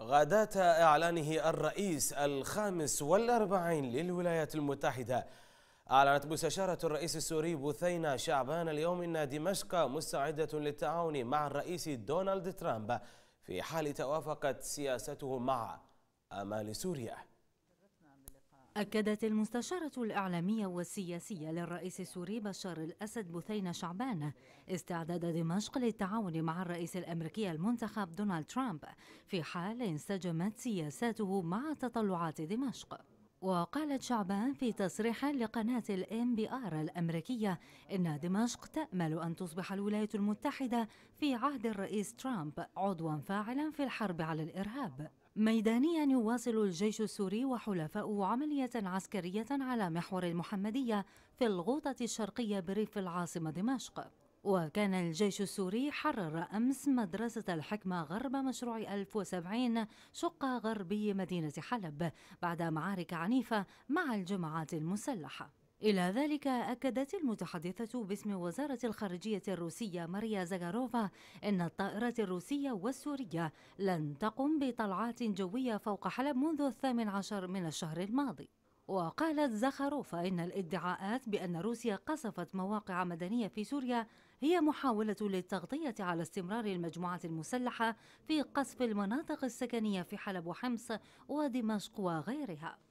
غادات إعلانه الرئيس الخامس والأربعين للولايات المتحدة أعلنت مستشارة الرئيس السوري بوثينة شعبان اليوم أن دمشق مستعدة للتعاون مع الرئيس دونالد ترامب في حال توافقت سياسته مع أمال سوريا أكدت المستشارة الإعلامية والسياسية للرئيس السوري بشار الأسد بثينة شعبان استعداد دمشق للتعاون مع الرئيس الأمريكي المنتخب دونالد ترامب في حال انسجمت سياساته مع تطلعات دمشق وقالت شعبان في تصريح لقناة الام بي ار الامريكية ان دمشق تأمل ان تصبح الولايات المتحدة في عهد الرئيس ترامب عضوا فاعلا في الحرب على الارهاب. ميدانيا يواصل الجيش السوري وحلفاؤه عملية عسكرية على محور المحمدية في الغوطة الشرقية بريف العاصمة دمشق. وكان الجيش السوري حرر أمس مدرسة الحكمة غرب مشروع 1070 شقة غربي مدينة حلب بعد معارك عنيفة مع الجماعات المسلحة إلى ذلك أكدت المتحدثة باسم وزارة الخارجية الروسية ماريا زاغاروفا أن الطائرات الروسية والسورية لن تقم بطلعات جوية فوق حلب منذ الثامن عشر من الشهر الماضي وقالت زخاروف إن الادعاءات بأن روسيا قصفت مواقع مدنية في سوريا هي محاولة للتغطية على استمرار المجموعة المسلحة في قصف المناطق السكنية في حلب وحمص ودمشق وغيرها